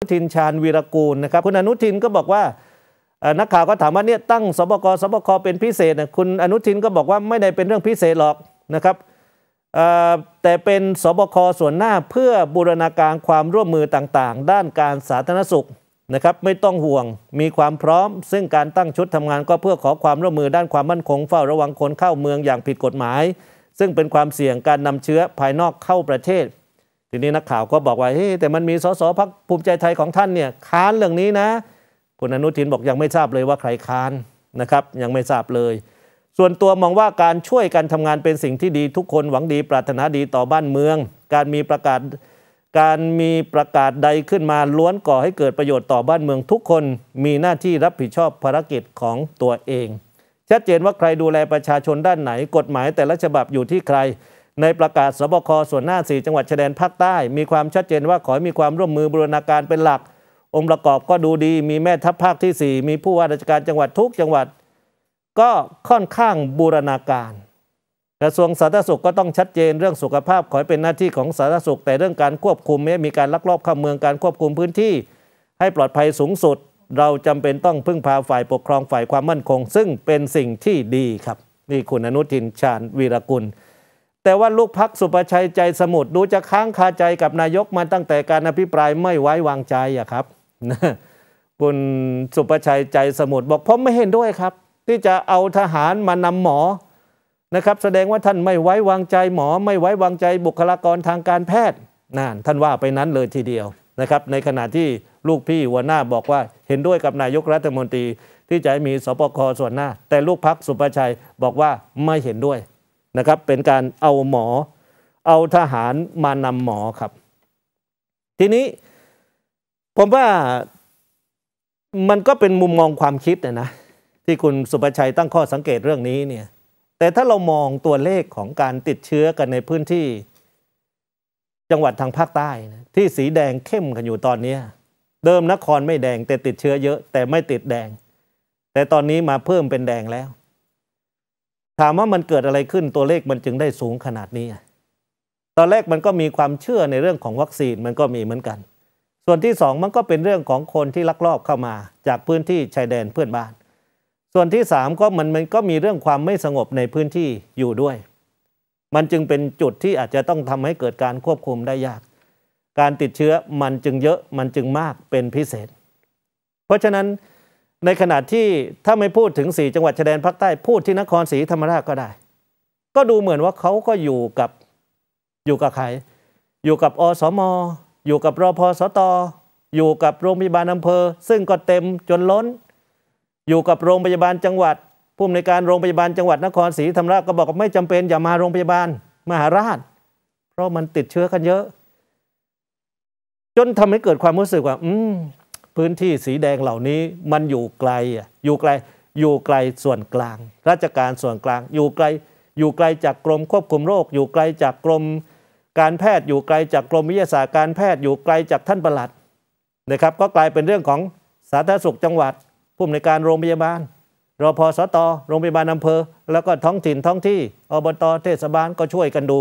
นุทินชาญวีรกูลนะครับคุณอนุทินก็บอกว่านักข่าวก็ถามว่าเนี่ยตั้งสบคสบคเป็นพิเศษนะคุณอนุทินก็บอกว่าไม่ได้เป็นเรื่องพิเศษหรอกนะครับแต่เป็นสบคส่วนหน้าเพื่อบูรณาการความร่วมมือต่างๆ ด้านการสาธารณสุขนะครับไม่ต้องห่วงมีความพร้อม ซึ่งการตั้งชุดทำงานก็เพื่อขอความร่วมมือด้านความมั่นคงเฝ้าระวังคนเข้าเมืองอย่างผิดกฎหมาย ซึ่งเป็นความเสี่ยงการนำเชื้อภายนอกเข้าประเทศทีนี้นักข่าวก็บอกว่าเฮ้แต่มันมีสสพักภูมิใจไทยของท่านเนี่ยค้านเรื่องนี้นะคุณอนุทินบอกยังไม่ทราบเลยว่าใครค้านนะครับ ยังไม่ทราบเลย ส่วนตัวมองว่าการช่วยกันทำงานเป็นสิ่งที่ดีทุกคนหวังดีปรารถนาดีต่อบ้านเมือง การมีประกาศ การมีประกาศใดขึ้นมาล้วนก่อให้เกิดประโยชน์ต่อบ้านเมือง ทุกคนมีหน้าที่รับผิดชอบภารกิจของตัวเอง ชัดเจนว่าใครดูแลประชาชนด้านไหนกฎหมายแต่ละฉบับอยู่ที่ใครในประกาศสบคส่วนหน้า 4 จังหวัดชายแดน ภาคใต้มีความชัดเจนว่าขอให้มีความร่วมมือบูรณาการเป็นหลัก องค์ประกอบก็ดูดีมีแม่ทัพภาคที่ 4 มีผู้ว่าราชการจังหวัดทุกจังหวัด ก็ค่อนข้างบูรณาการกระทรวงสาธารณสุขก็ต้องชัดเจนเรื่องสุขภาพขอให้เป็นหน้าที่ของสาธารณสุข แต่เรื่องการควบคุมไม่มีการลักลอบเข้าเมืองการควบคุมพื้นที่ ให้ปลอดภัยสูงสุด เราจำเป็นต้องพึ่งพาฝ่ายปกครองฝ่ายความมั่นคง ซึ่งเป็นสิ่งที่ดีครับนี่คุณอนุทินชาญวีรกุลแต่ว่าลูกพักสุประชัยใจสมุทรดูจะค้างคาใจกับนายกมาตั้งแต่การอภิปรายไม่ไว้วางใจอะครับคุณสุประชัยใจสมุทรบอกผมไม่เห็นด้วยครับ ที่จะเอาทหารมานำหมอนะครับแสดงว่าท่านไม่ไว้วางใจหมอไม่ไว้วางใจบุคลากรทางการแพทย์นั่นท่านว่าไปนั้นเลยทีเดียวนะครับ ในขณะที่ลูกพี่หัวหน้าบอกว่าเห็นด้วยกับนายกรัฐมนตรี ที่จะมีสปคส่วนหน้า แต่ลูกพักสุประชัยบอกว่าไม่เห็นด้วยนะครับเป็นการเอาหมอเอาทหารมานำหมอครับ ทีนี้ ผมว่ามันก็เป็นมุมมองความคิดนะนะที่คุณสุประชัยตั้งข้อสังเกตเรื่องนี้เนี่ยแต่ถ้าเรามองตัวเลขของการติดเชื้อกันในพื้นที่ จังหวัดทางภาคใต้นะที่สีแดงเข้มกันอยู่ตอนนี้ เดิมนครไม่แดงแต่ติดเชื้อเยอะแต่ไม่ติดแดง แต่ตอนนี้มาเพิ่มเป็นแดงแล้วถามว่ามันเกิดอะไรขึ้นตัวเลขมันจึงได้สูงขนาดนี้ตอนแรกมันก็มีความเชื่อในเรื่องของวัคซีนมันก็มีเหมือนกัน ส่วนที่สองมันก็เป็นเรื่องของคนที่ลักลอบเข้ามาจากพื้นที่ชายแดนเพื่อนบ้าน ส่วนที่สามก็มันมันก็มีเรื่องความไม่สงบในพื้นที่อยู่ด้วย มันจึงเป็นจุดที่อาจจะต้องทำให้เกิดการควบคุมได้ยาก การติดเชื้อมันจึงเยอะมันจึงมากเป็นพิเศษ เพราะฉะนั้นในขณะที่ถ้าไม่พูดถึงสี่จังหวัดชายแดนภาคใต้พูดที่นครศรีธรรมราชก็ได้ ก็ดูเหมือนว่าเขาก็อยู่กับอยู่กับใคร อยู่กับอสมอยู่กับรอพสตอยู่กับโรงพยาบาลอำเภอ ซึ่งก็เต็มจนล้น อยู่กับโรงพยาบาลจังหวัดผู้อำนวยการโรงพยาบาลจังหวัดนครศรีธรรมราชก็บอกว่าไม่จำเป็นอย่ามาโรงพยาบาลมหาราช เพราะมันติดเชื้อกันเยอะ จนทำให้เกิดความรู้สึกว่า อืมพื้นที่สีแดงเหล่านี้มันอยู่ไกลอยู่ไกลอยู่ไกลส่วนกลาง ราชการส่วนกลางอยู่ไกลอยู่ไกลจากกรมควบคุมโรค อยู่ไกลจากกรมการแพทย์อยู่ไกลจากกรมวิทยาศาสตร์การแพทย์อยู่ไกลจากท่านประหลัดนะครับ ก็กลายเป็นเรื่องของสาธารณสุขจังหวัดผู้อำนวยการโรงพยาบาลรพสตโรงพยาบาลอำเภอ แล้วก็ท้องถิ่นท้องที่อบตเทศบาลก็ช่วยกันดู